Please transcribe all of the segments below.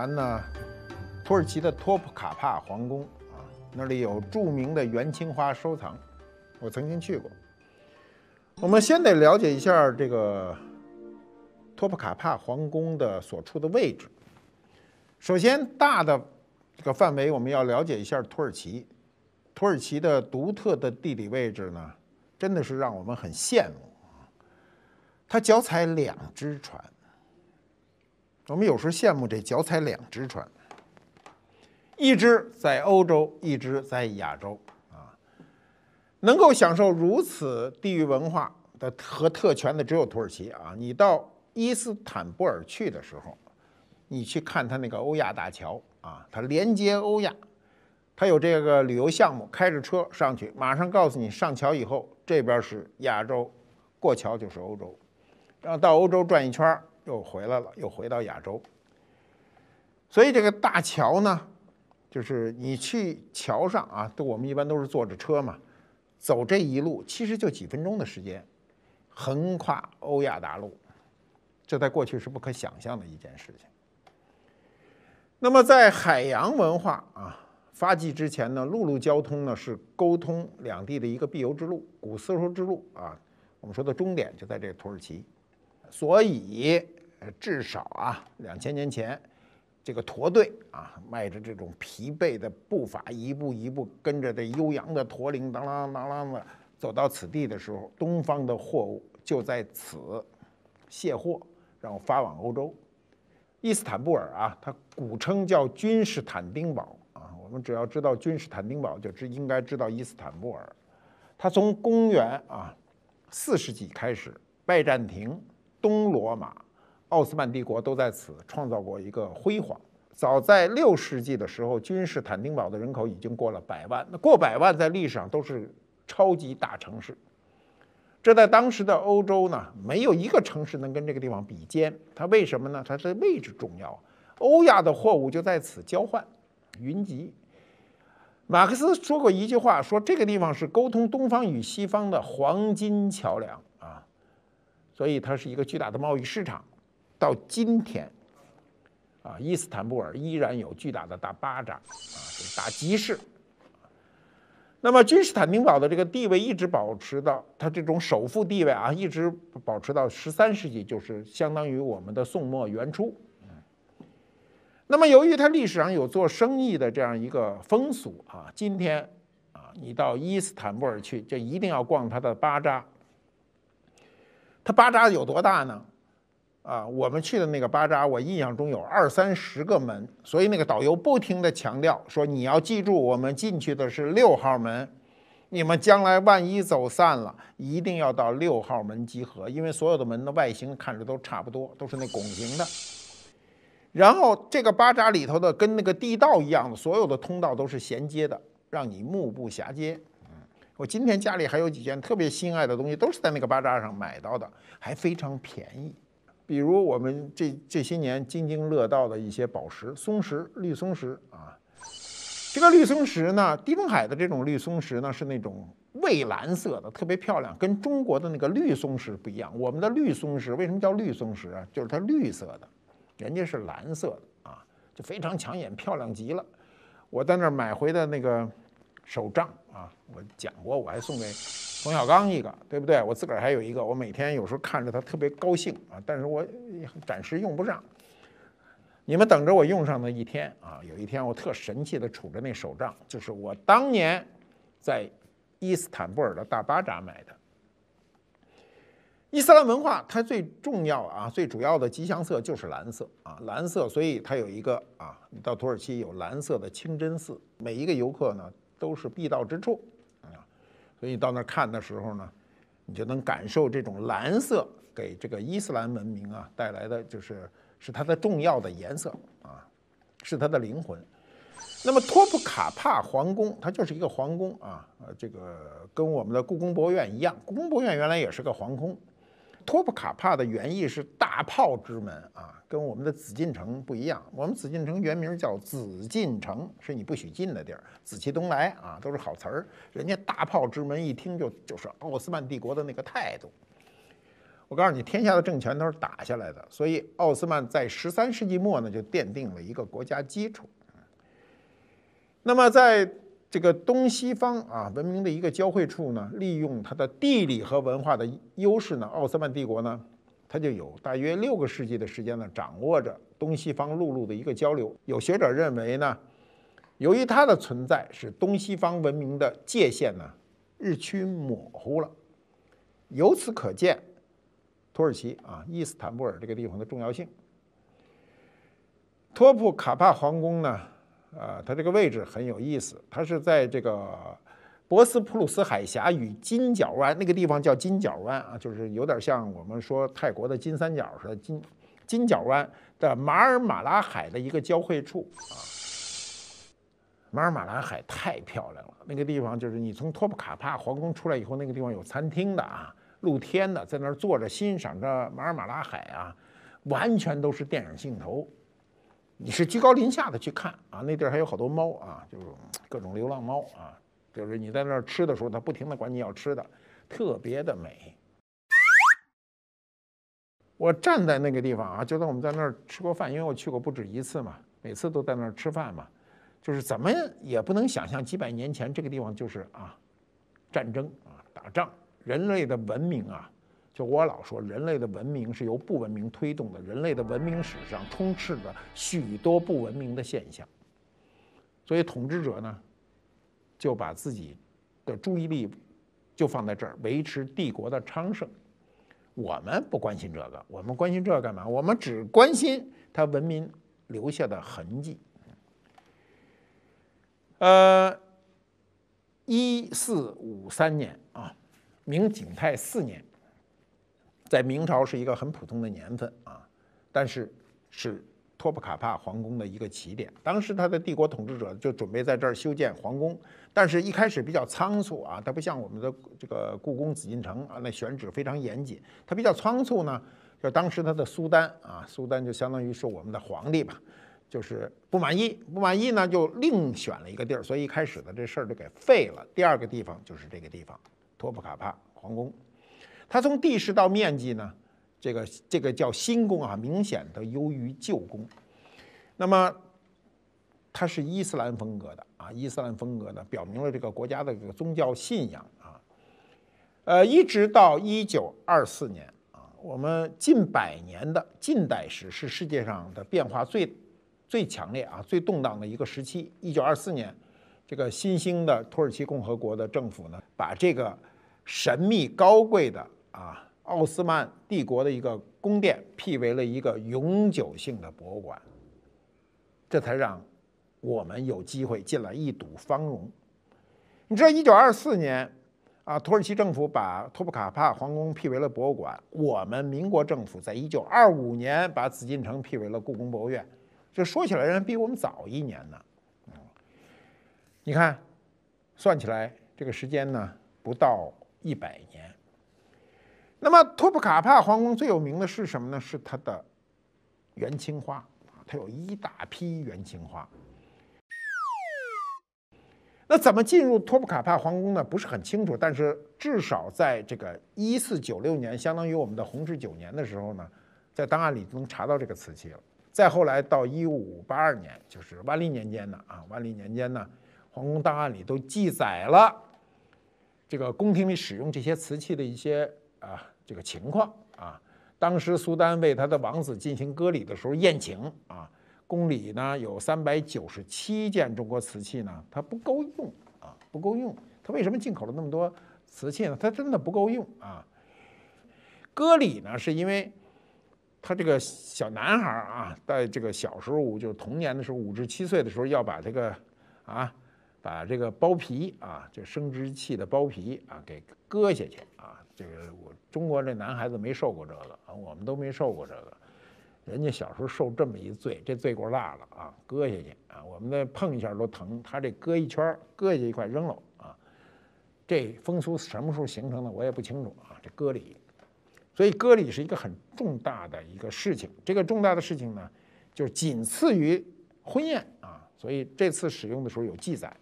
咱呢，土耳其的托普卡帕皇宫啊，那里有著名的元青花收藏，我曾经去过。我们先得了解一下这个托普卡帕皇宫的所处的位置。首先，大的这个范围我们要了解一下土耳其。土耳其的独特的地理位置呢，真的是让我们很羡慕啊。他脚踩两只船。我们有时候羡慕这脚踩两只船，一只在欧洲，一只在亚洲啊，能够享受如此地域文化的和特权的只有土耳其啊！你到伊斯坦布尔去的时候，你去看它那个欧亚大桥啊，它连接欧亚，它有这个旅游项目，开着车上去，马上告诉你上桥以后这边是亚洲，过桥就是欧洲，然后到欧洲转一圈儿。又回来了，又回到亚洲。所以这个大桥呢，就是你去桥上啊，都我们一般都是坐着车嘛，走这一路其实就几分钟的时间，横跨欧亚大陆，这在过去是不可想象的一件事情。那么在海洋文化啊发迹之前呢，陆路交通呢是沟通两地的一个必由之路，古丝绸之路啊，我们说的终点就在这个土耳其，所以。至少啊，两千年前，这个驼队啊，迈着这种疲惫的步伐，一步一步跟着这悠扬的驼铃，当啷当啷的走到此地的时候，东方的货物就在此卸货，然后发往欧洲。伊斯坦布尔啊，它古称叫君士坦丁堡啊，我们只要知道君士坦丁堡，就知应该知道伊斯坦布尔。它从公元啊四世纪开始，拜占庭东罗马。奥斯曼帝国都在此创造过一个辉煌。早在六世纪的时候，君士坦丁堡的人口已经过了百万。那过百万在历史上都是超级大城市。这在当时的欧洲呢，没有一个城市能跟这个地方比肩。它为什么呢？它的位置重要，欧亚的货物就在此交换云集。马克思说过一句话，说这个地方是沟通东方与西方的黄金桥梁啊，所以它是一个巨大的贸易市场。到今天，啊，伊斯坦布尔依然有巨大的大巴掌啊，大集市。那么，君士坦丁堡的这个地位一直保持到它这种首富地位啊，一直保持到十三世纪，就是相当于我们的宋末元初。那么，由于它历史上有做生意的这样一个风俗啊，今天啊，你到伊斯坦布尔去，就一定要逛它的巴扎。它巴扎有多大呢？啊，我们去的那个巴扎，我印象中有二三十个门，所以那个导游不停的强调说，你要记住，我们进去的是六号门，你们将来万一走散了，一定要到六号门集合，因为所有的门的外形看着都差不多，都是那拱形的。然后这个巴扎里头的跟那个地道一样的，所有的通道都是衔接的，让你目不暇接。嗯，我今天家里还有几件特别心爱的东西，都是在那个巴扎上买到的，还非常便宜。比如我们这这些年津津乐道的一些宝石，松石、绿松石啊，这个绿松石呢，地中海的这种绿松石呢是那种蔚蓝色的，特别漂亮，跟中国的那个绿松石不一样。我们的绿松石为什么叫绿松石啊？就是它绿色的，人家是蓝色的啊，就非常抢眼，漂亮极了。我在那儿买回的那个手杖啊，我讲过，我还送给。冯小刚一个，对不对？我自个儿还有一个，我每天有时候看着他特别高兴啊，但是我暂时用不上。你们等着我用上的一天啊！有一天我特神气的杵着那手杖，就是我当年在伊斯坦布尔的大巴扎买的。伊斯兰文化它最重要啊，最主要的吉祥色就是蓝色啊，蓝色，所以它有一个啊，你到土耳其有蓝色的清真寺，每一个游客呢都是必到之处。所以到那儿看的时候呢，你就能感受这种蓝色给这个伊斯兰文明啊带来的，就是是它的重要的颜色啊，是它的灵魂。那么，托普卡帕皇宫它就是一个皇宫啊，呃，这个跟我们的故宫博物院一样，故宫博物院原来也是个皇宫。托普卡帕的原意是“大炮之门”啊，跟我们的紫禁城不一样。我们紫禁城原名叫紫禁城，是你不许进的地儿，“紫气东来”啊，都是好词儿。人家“大炮之门”一听就就是奥斯曼帝国的那个态度。我告诉你，天下的政权都是打下来的，所以奥斯曼在十三世纪末呢就奠定了一个国家基础。那么在这个东西方啊文明的一个交汇处呢，利用它的地理和文化的优势呢，奥斯曼帝国呢，它就有大约六个世纪的时间呢，掌握着东西方陆路的一个交流。有学者认为呢，由于它的存在，使东西方文明的界限呢日趋模糊了。由此可见，土耳其啊伊斯坦布尔这个地方的重要性。托普卡帕皇宫呢。呃，它这个位置很有意思，它是在这个博斯普鲁斯海峡与金角湾那个地方叫金角湾啊，就是有点像我们说泰国的金三角似的金金角湾的马尔马拉海的一个交汇处啊。马尔马拉海太漂亮了，那个地方就是你从托普卡帕皇宫出来以后，那个地方有餐厅的啊，露天的，在那儿坐着欣赏着马尔马拉海啊，完全都是电影镜头。你是居高临下的去看啊，那地儿还有好多猫啊，就是各种流浪猫啊，就是你在那儿吃的时候，它不停的管你要吃的，特别的美。我站在那个地方啊，就在我们在那儿吃过饭，因为我去过不止一次嘛，每次都在那儿吃饭嘛，就是怎么也不能想象几百年前这个地方就是啊，战争啊，打仗，人类的文明啊。就我老说，人类的文明是由不文明推动的。人类的文明史上充斥着许多不文明的现象，所以统治者呢，就把自己的注意力就放在这儿，维持帝国的昌盛。我们不关心这个，我们关心这干嘛？我们只关心他文明留下的痕迹。呃，一四五三年啊，明景泰四年。在明朝是一个很普通的年份啊，但是是托普卡帕皇宫的一个起点。当时他的帝国统治者就准备在这儿修建皇宫，但是一开始比较仓促啊，它不像我们的这个故宫紫禁城啊，那选址非常严谨。它比较仓促呢，就当时他的苏丹啊，苏丹就相当于是我们的皇帝吧，就是不满意，不满意呢就另选了一个地儿，所以一开始的这事儿就给废了。第二个地方就是这个地方，托普卡帕皇宫。它从地势到面积呢，这个这个叫新宫啊，明显的优于旧宫。那么它是伊斯兰风格的啊，伊斯兰风格的表明了这个国家的这个宗教信仰啊。呃，一直到一九二四年啊，我们近百年的近代史是世界上的变化最最强烈啊、最动荡的一个时期。一九二四年，这个新兴的土耳其共和国的政府呢，把这个神秘高贵的啊，奥斯曼帝国的一个宫殿辟为了一个永久性的博物馆，这才让我们有机会进来一睹芳容。你知道，一九二四年啊，土耳其政府把托普卡帕皇宫辟为了博物馆。我们民国政府在一九二五年把紫禁城辟为了故宫博物院，这说起来，人家比我们早一年呢。嗯，你看，算起来，这个时间呢，不到一百年。那么，托普卡帕皇宫最有名的是什么呢？是它的元青花啊，它有一大批元青花。那怎么进入托普卡帕皇宫呢？不是很清楚，但是至少在这个一四九六年，相当于我们的弘治九年的时候呢，在档案里能查到这个瓷器了。再后来到一五八二年，就是万历年间呢啊，万历年间呢，皇宫档案里都记载了这个宫廷里使用这些瓷器的一些啊。这个情况啊，当时苏丹为他的王子进行割礼的时候宴请啊，宫里呢有三百九十七件中国瓷器呢，它不够用啊，不够用。他为什么进口了那么多瓷器呢？他真的不够用啊。割礼呢，是因为他这个小男孩啊，在这个小时候就是童年的时候，五至七岁的时候要把这个啊，把这个包皮啊，就生殖器的包皮啊，给割下去啊。这个我中国这男孩子没受过这个啊，我们都没受过这个，人家小时候受这么一罪，这罪过大了啊，割下去啊，我们再碰一下都疼，他这割一圈，割下一块扔了啊。这风俗什么时候形成的我也不清楚啊，这割礼，所以割礼是一个很重大的一个事情，这个重大的事情呢，就仅次于婚宴啊，所以这次使用的时候有记载。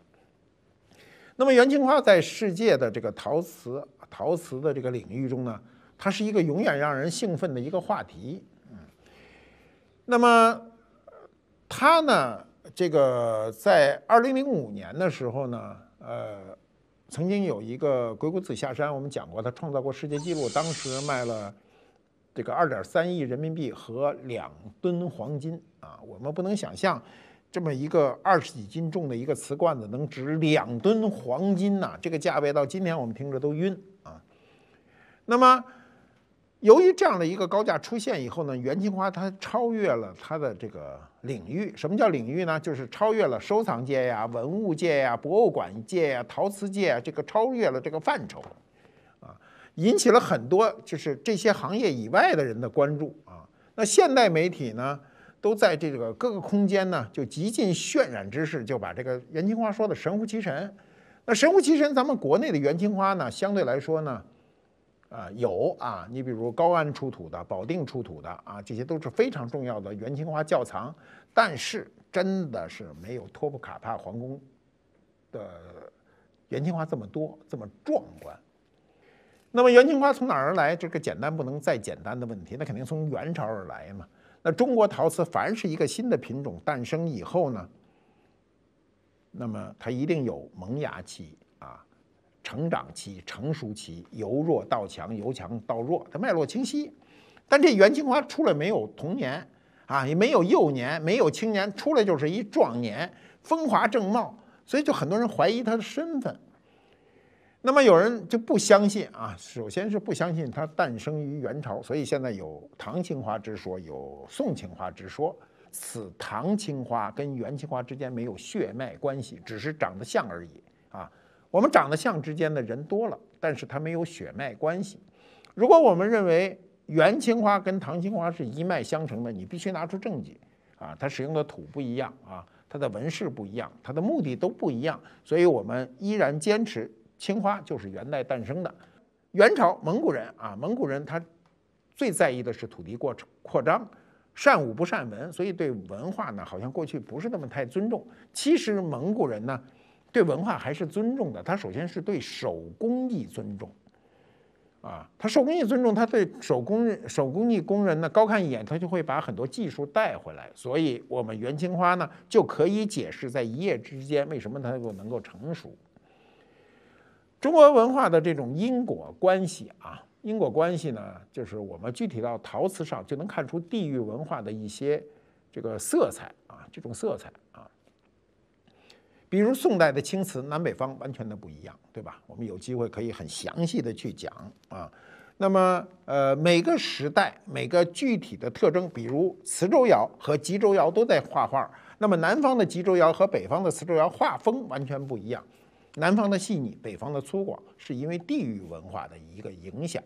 那么元青花在世界的这个陶瓷。陶瓷的这个领域中呢，它是一个永远让人兴奋的一个话题。嗯，那么它呢，这个在二零零五年的时候呢，呃，曾经有一个鬼谷子下山，我们讲过，他创造过世界纪录，当时卖了这个二点三亿人民币和两吨黄金啊！我们不能想象，这么一个二十几斤重的一个瓷罐子能值两吨黄金呐！这个价位到今年我们听着都晕。那么，由于这样的一个高价出现以后呢，元青花它超越了它的这个领域。什么叫领域呢？就是超越了收藏界呀、文物界呀、博物馆界呀、陶瓷界啊，这个超越了这个范畴，啊，引起了很多就是这些行业以外的人的关注啊。那现代媒体呢，都在这个各个空间呢，就极尽渲染之势，就把这个元青花说的神乎其神。那神乎其神，咱们国内的元青花呢，相对来说呢。呃，有啊，你比如高安出土的、保定出土的啊，这些都是非常重要的元青花窖藏，但是真的是没有托布卡帕皇宫的元青花这么多这么壮观。那么元青花从哪儿来？这个简单不能再简单的问题，那肯定从元朝而来嘛。那中国陶瓷凡是一个新的品种诞生以后呢，那么它一定有萌芽期。成长期、成熟期，由弱到强，由强到弱，它脉络清晰。但这元青花出来没有童年啊，也没有幼年，没有青年，出来就是一壮年，风华正茂，所以就很多人怀疑他的身份。那么有人就不相信啊，首先是不相信他诞生于元朝，所以现在有唐青花之说，有宋青花之说。此唐青花跟元青花之间没有血脉关系，只是长得像而已。我们长得像之间的人多了，但是它没有血脉关系。如果我们认为元青花跟唐青花是一脉相承的，你必须拿出证据啊！它使用的土不一样啊，它的纹饰不一样，它的目的都不一样，所以我们依然坚持青花就是元代诞生的。元朝蒙古人啊，蒙古人他最在意的是土地过扩张，善武不善文，所以对文化呢好像过去不是那么太尊重。其实蒙古人呢。对文化还是尊重的，他首先是对手工艺尊重，啊，他手工艺尊重，他对手工手工艺工人呢高看一眼，他就会把很多技术带回来，所以我们元青花呢就可以解释在一夜之间为什么它够能够成熟。中国文化的这种因果关系啊，因果关系呢，就是我们具体到陶瓷上就能看出地域文化的一些这个色彩啊，这种色彩啊。比如宋代的青瓷，南北方完全的不一样，对吧？我们有机会可以很详细的去讲啊。那么，呃，每个时代每个具体的特征，比如磁州窑和吉州窑都在画画。那么，南方的吉州窑和北方的磁州窑画风完全不一样，南方的细腻，北方的粗犷，是因为地域文化的一个影响。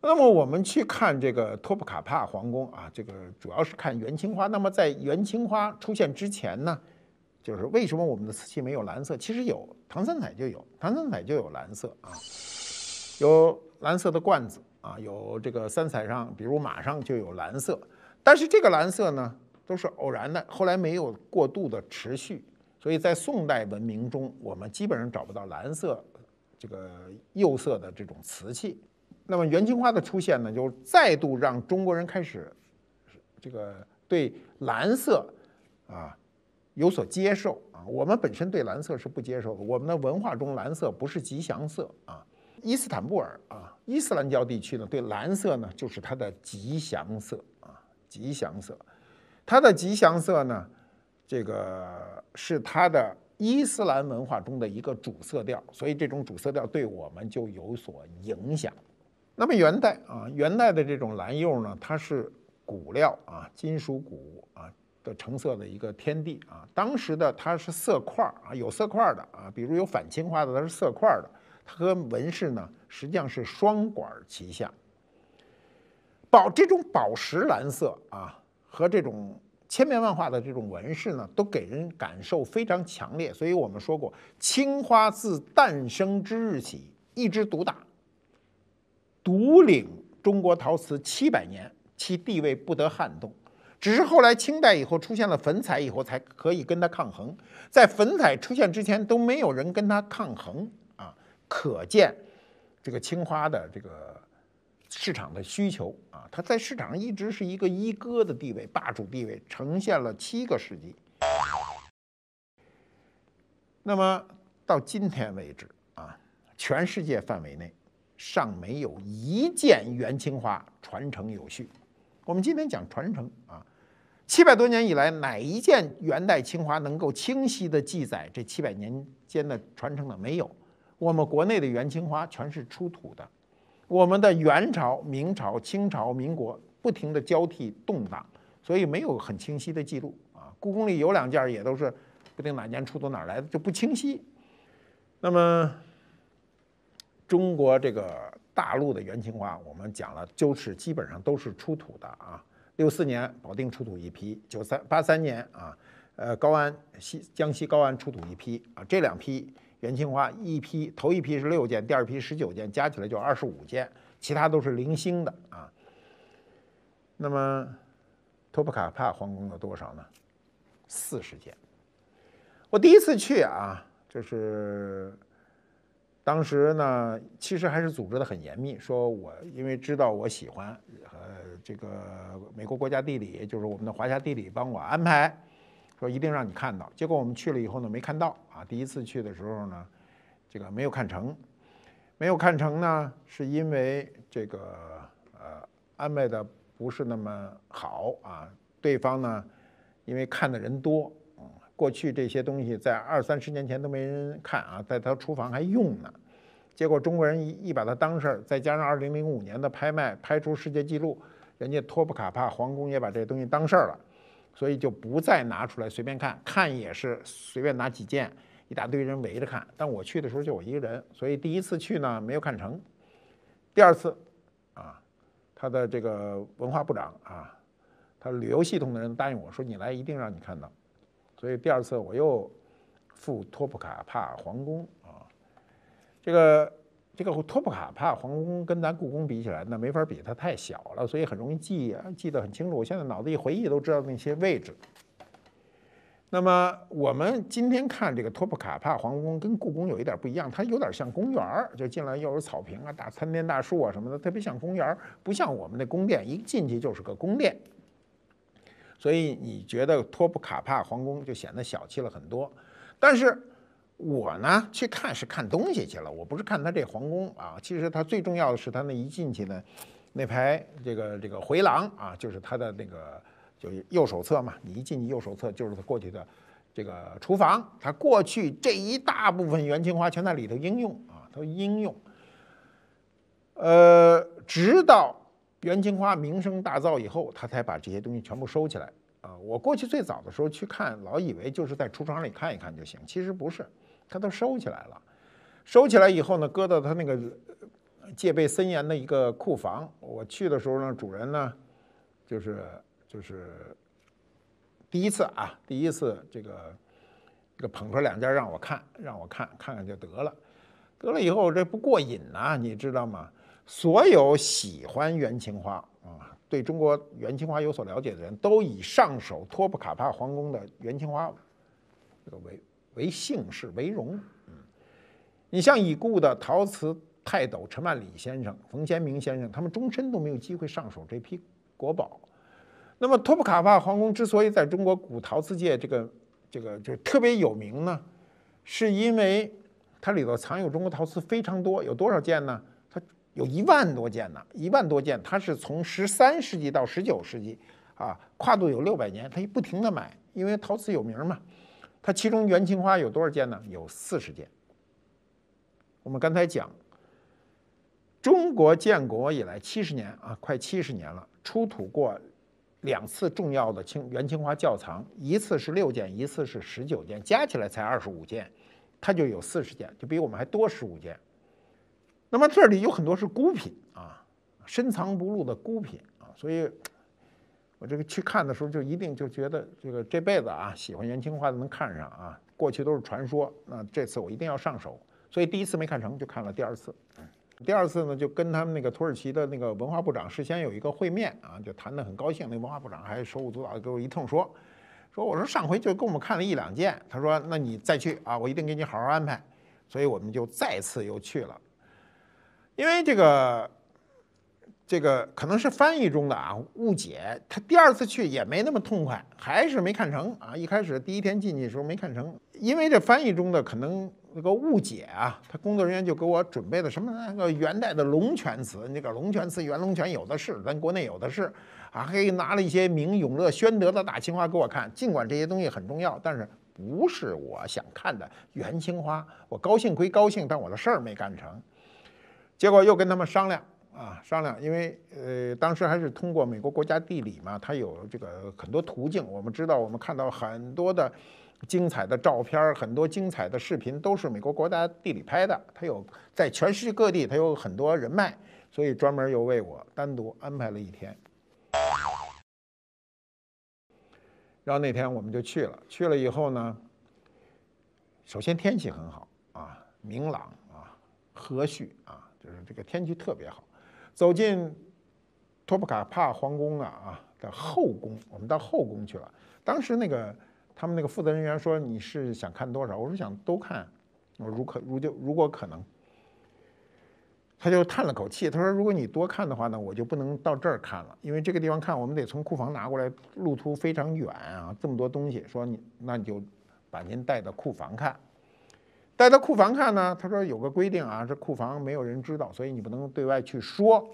那么，我们去看这个托普卡帕皇宫啊，这个主要是看元青花。那么，在元青花出现之前呢？就是为什么我们的瓷器没有蓝色？其实有唐三彩就有唐三彩就有蓝色啊，有蓝色的罐子啊，有这个三彩上，比如马上就有蓝色，但是这个蓝色呢都是偶然的，后来没有过度的持续，所以在宋代文明中，我们基本上找不到蓝色这个釉色的这种瓷器。那么元青花的出现呢，就再度让中国人开始这个对蓝色啊。有所接受啊，我们本身对蓝色是不接受的，我们的文化中蓝色不是吉祥色啊。伊斯坦布尔啊，伊斯兰教地区呢，对蓝色呢就是它的吉祥色啊，吉祥色。它的吉祥色呢，这个是它的伊斯兰文化中的一个主色调，所以这种主色调对我们就有所影响。那么元代啊，元代的这种蓝釉呢，它是骨料啊，金属骨啊。的成色的一个天地啊，当时的它是色块啊，有色块的啊，比如有反青花的，它是色块的，它和纹饰呢实际上是双管齐下。宝这种宝石蓝色啊，和这种千变万化的这种纹饰呢，都给人感受非常强烈。所以我们说过，青花自诞生之日起一直独打，独领中国陶瓷七百年，其地位不得撼动。只是后来清代以后出现了粉彩以后才可以跟它抗衡，在粉彩出现之前都没有人跟它抗衡啊，可见这个青花的这个市场的需求啊，它在市场上一直是一个一哥的地位、霸主地位，呈现了七个世纪。那么到今天为止啊，全世界范围内尚没有一件元青花传承有序。我们今天讲传承啊，七百多年以来，哪一件元代青花能够清晰的记载这七百年间的传承呢？没有。我们国内的元青花全是出土的，我们的元朝、明朝、清朝、民国不停的交替动荡，所以没有很清晰的记录啊。故宫里有两件也都是，不定哪年出土哪来的就不清晰。那么，中国这个。大陆的元青花，我们讲了，就是基本上都是出土的啊。六四年保定出土一批，九三八三年啊，呃，高安西江西高安出土一批啊。这两批元青花，一批头一批是六件，第二批十九件，加起来就二十五件，其他都是零星的啊。那么，托普卡帕皇宫有多少呢？四十件。我第一次去啊，就是。当时呢，其实还是组织的很严密。说我因为知道我喜欢，呃，这个美国国家地理，就是我们的华夏地理，帮我安排，说一定让你看到。结果我们去了以后呢，没看到啊。第一次去的时候呢，这个没有看成，没有看成呢，是因为这个呃，安排的不是那么好啊。对方呢，因为看的人多。过去这些东西在二三十年前都没人看啊，在他厨房还用呢，结果中国人一一把它当事儿，再加上二零零五年的拍卖拍出世界纪录，人家托普卡帕皇宫也把这东西当事儿了，所以就不再拿出来随便看看也是随便拿几件，一大堆人围着看，但我去的时候就我一个人，所以第一次去呢没有看成，第二次，啊，他的这个文化部长啊，他旅游系统的人答应我说你来一定让你看到。所以第二次我又赴托普卡帕皇宫啊，这个这个托普卡帕皇宫跟咱故宫比起来那没法比，它太小了，所以很容易记啊，记得很清楚。我现在脑子一回忆都知道那些位置。那么我们今天看这个托普卡帕皇宫跟故宫有一点不一样，它有点像公园就进来又有草坪啊、大参天大树啊什么的，特别像公园不像我们的宫殿，一进去就是个宫殿。所以你觉得托布卡帕皇宫就显得小气了很多，但是我呢去看是看东西去了，我不是看他这皇宫啊，其实他最重要的是他那一进去呢，那排这个这个回廊啊，就是他的那个就右手侧嘛，你一进去右手侧就是他过去的这个厨房，他过去这一大部分元青花全在里头应用啊，都应用，呃，直到。袁青花名声大噪以后，他才把这些东西全部收起来啊！我过去最早的时候去看，老以为就是在橱窗里看一看就行，其实不是，他都收起来了。收起来以后呢，搁到他那个戒备森严的一个库房。我去的时候呢，主人呢，就是就是第一次啊，第一次这个这个捧出两件让我看，让我看，看看就得了。得了以后这不过瘾呐，你知道吗？所有喜欢元青花啊，对中国元青花有所了解的人都以上手托普卡帕皇宫的元青花为为姓氏为荣。嗯，你像已故的陶瓷泰斗陈万里先生、冯先明先生，他们终身都没有机会上手这批国宝。那么，托普卡帕皇宫之所以在中国古陶瓷界这个这个就特别有名呢，是因为它里头藏有中国陶瓷非常多，有多少件呢？有一万多件呢，一万多件，它是从十三世纪到十九世纪，啊，跨度有六百年，它不停的买，因为陶瓷有名嘛。它其中元青花有多少件呢？有四十件。我们刚才讲，中国建国以来七十年啊，快七十年了，出土过两次重要的青元青花窖藏，一次是六件，一次是十九件，加起来才二十五件，它就有四十件，就比我们还多十五件。那么这里有很多是孤品啊，深藏不露的孤品啊，所以，我这个去看的时候就一定就觉得这个这辈子啊喜欢元青花的能看上啊，过去都是传说，那这次我一定要上手，所以第一次没看成，就看了第二次，第二次呢就跟他们那个土耳其的那个文化部长事先有一个会面啊，就谈得很高兴，那文化部长还手舞足蹈的给我一通说，说我说上回就跟我们看了一两件，他说那你再去啊，我一定给你好好安排，所以我们就再次又去了。因为这个，这个可能是翻译中的啊误解。他第二次去也没那么痛快，还是没看成啊。一开始第一天进去的时候没看成，因为这翻译中的可能那个误解啊，他工作人员就给我准备了什么那个元代的龙泉瓷，那个龙泉瓷元龙泉有的是，咱国内有的是啊，还拿了一些明永乐、宣德的大青花给我看。尽管这些东西很重要，但是不是我想看的元青花。我高兴归高兴，但我的事儿没干成。结果又跟他们商量啊，商量，因为呃，当时还是通过美国国家地理嘛，它有这个很多途径。我们知道，我们看到很多的精彩的照片，很多精彩的视频都是美国国家地理拍的。它有在全世界各地，它有很多人脉，所以专门又为我单独安排了一天。然后那天我们就去了，去了以后呢，首先天气很好啊，明朗啊，和煦啊。就是这个天气特别好，走进托普卡帕皇宫啊啊的后宫，我们到后宫去了。当时那个他们那个负责人员说：“你是想看多少？”我说：“想都看。”我说：“如可如就如果可能。”他就叹了口气，他说：“如果你多看的话呢，我就不能到这儿看了，因为这个地方看我们得从库房拿过来，路途非常远啊，这么多东西。说你那你就把您带到库房看。”带到库房看呢，他说有个规定啊，这库房没有人知道，所以你不能对外去说。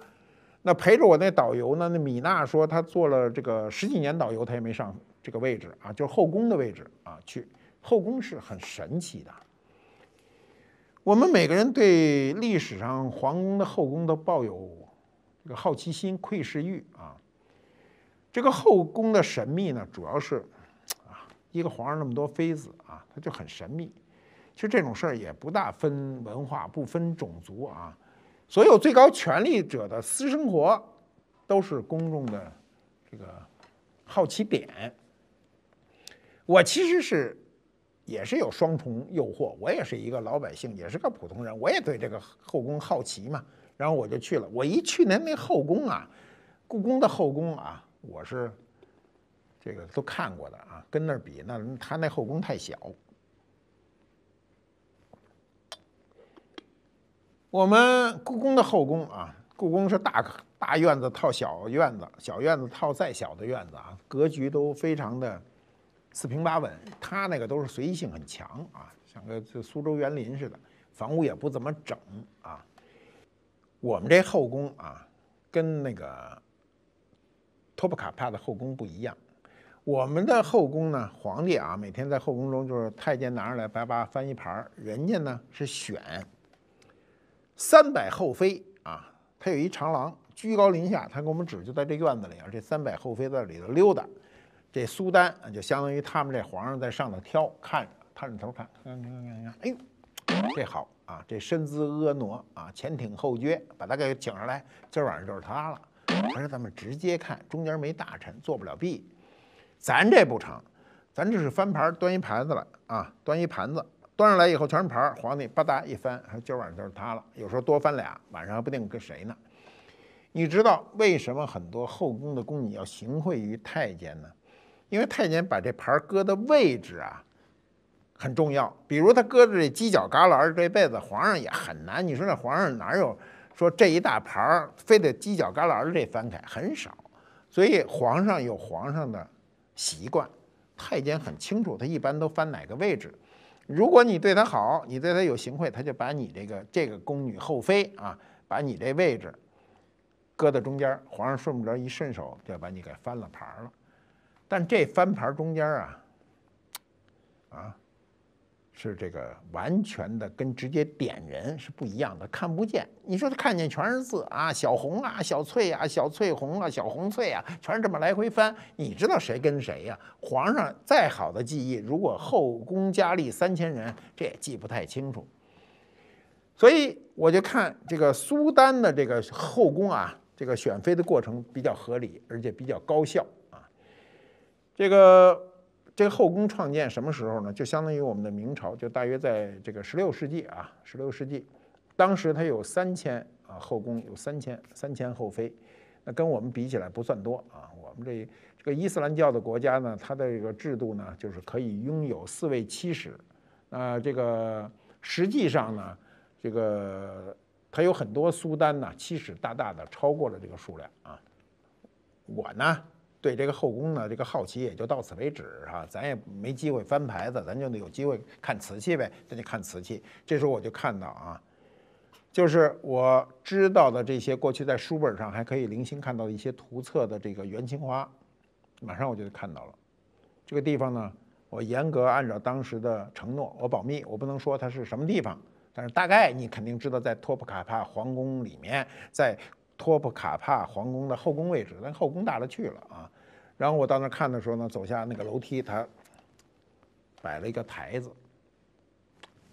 那陪着我那导游呢，那米娜说她做了这个十几年导游，她也没上这个位置啊，就是后宫的位置啊。去后宫是很神奇的。我们每个人对历史上皇宫的后宫都抱有这个好奇心、窥视欲啊。这个后宫的神秘呢，主要是啊，一个皇上那么多妃子啊，他就很神秘。其实这种事儿也不大分文化，不分种族啊。所有最高权力者的私生活都是公众的这个好奇点。我其实是也是有双重诱惑，我也是一个老百姓，也是个普通人，我也对这个后宫好奇嘛。然后我就去了。我一去那那后宫啊，故宫的后宫啊，我是这个都看过的啊。跟那儿比，那他那后宫太小。我们故宫的后宫啊，故宫是大大院子套小院子，小院子套再小的院子啊，格局都非常的四平八稳。它那个都是随意性很强啊，像个这苏州园林似的，房屋也不怎么整啊。我们这后宫啊，跟那个托普卡帕的后宫不一样。我们的后宫呢，皇帝啊每天在后宫中就是太监拿上来叭叭翻一盘儿，人家呢是选。三百后妃啊，他有一长廊，居高临下，他给我们指，就在这院子里啊。这三百后妃在里头溜达，这苏丹啊，就相当于他们这皇上在上头挑看着，探着头看，哎呦，这好啊，这身姿婀娜啊，前挺后撅，把他给请上来，今儿晚上就是他了。而且咱们直接看，中间没大臣，做不了弊。咱这不成，咱这是翻盘，端一盘子来啊，端一盘子。端上来以后全是牌儿，皇帝吧嗒一翻，今儿晚上就是他了。有时候多翻俩，晚上还不定跟谁呢。你知道为什么很多后宫的宫女要行贿于太监呢？因为太监把这牌搁的位置啊很重要。比如他搁着这犄角旮旯儿，这辈子皇上也很难。你说那皇上哪有说这一大盘儿非得犄角旮旯儿这翻开？很少。所以皇上有皇上的习惯，太监很清楚，他一般都翻哪个位置。如果你对她好，你对她有行贿，她就把你这个这个宫女后妃啊，把你这位置搁到中间儿，皇上顺不着一顺手就把你给翻了牌了。但这翻牌中间啊，啊。是这个完全的跟直接点人是不一样的，看不见。你说他看见全是字啊，小红啊，小翠啊，小翠红啊，小红翠啊，全是这么来回翻，你知道谁跟谁呀？皇上再好的记忆，如果后宫佳丽三千人，这也记不太清楚。所以我就看这个苏丹的这个后宫啊，这个选妃的过程比较合理，而且比较高效啊，这个。这个后宫创建什么时候呢？就相当于我们的明朝，就大约在这个十六世纪啊，十六世纪，当时它有三千啊，后宫有三千三千后妃，那跟我们比起来不算多啊。我们这这个伊斯兰教的国家呢，它的这个制度呢，就是可以拥有四位妻室，啊，这个实际上呢，这个它有很多苏丹呢，妻室大大的超过了这个数量啊。我呢？对这个后宫呢，这个好奇也就到此为止啊，咱也没机会翻牌子，咱就得有机会看瓷器呗，那就看瓷器。这时候我就看到啊，就是我知道的这些过去在书本上还可以零星看到的一些图册的这个元青花，马上我就看到了。这个地方呢，我严格按照当时的承诺，我保密，我不能说它是什么地方，但是大概你肯定知道，在托普卡帕皇宫里面，在。托普卡帕皇宫的后宫位置，但后宫大了去了啊！然后我到那看的时候呢，走下那个楼梯，他摆了一个台子，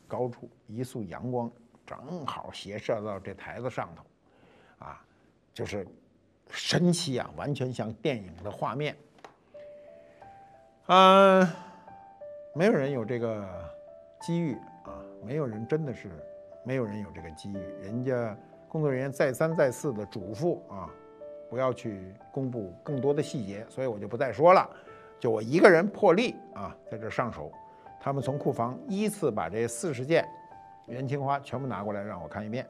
高处一束阳光正好斜射到这台子上头，啊，就是神奇啊，完全像电影的画面。嗯，没有人有这个机遇啊，没有人真的是，没有人有这个机遇，人家。工作人员再三再四的嘱咐啊，不要去公布更多的细节，所以我就不再说了。就我一个人破例啊，在这上手。他们从库房依次把这四十件元青花全部拿过来让我看一遍。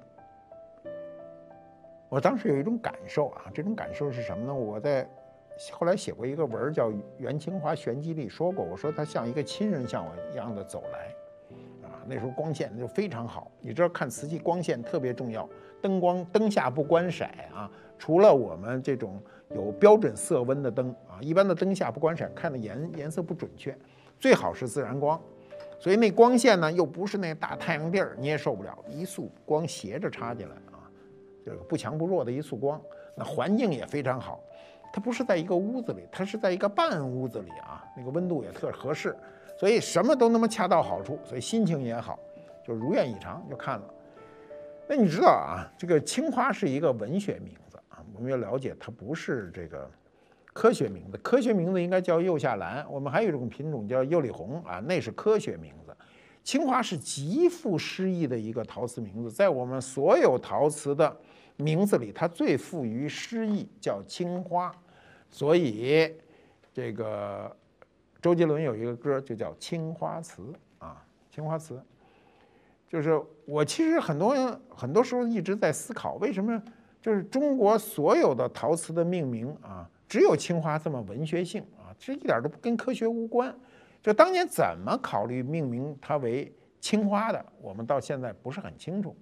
我当时有一种感受啊，这种感受是什么呢？我在后来写过一个文叫《元青花玄机》里说过，我说他像一个亲人向我一样的走来。那时候光线就非常好，你知道看瓷器光线特别重要，灯光灯下不观色啊，除了我们这种有标准色温的灯啊，一般的灯下不观色，看的颜颜色不准确，最好是自然光，所以那光线呢又不是那大太阳地儿，你也受不了，一束光斜着插进来啊，就是不强不弱的一束光，那环境也非常好。它不是在一个屋子里，它是在一个半屋子里啊，那个温度也特合适，所以什么都那么恰到好处，所以心情也好，就如愿以偿就看了。那你知道啊，这个青花是一个文学名字啊，我们要了解它不是这个科学名字，科学名字应该叫釉下蓝。我们还有一种品种叫釉里红啊，那是科学名字。青花是极富诗意的一个陶瓷名字，在我们所有陶瓷的。名字里它最富于诗意，叫青花，所以这个周杰伦有一个歌就叫《青花瓷》啊，《青花瓷》就是我其实很多很多时候一直在思考，为什么就是中国所有的陶瓷的命名啊，只有青花这么文学性啊，其实一点都不跟科学无关。就当年怎么考虑命名它为青花的，我们到现在不是很清楚。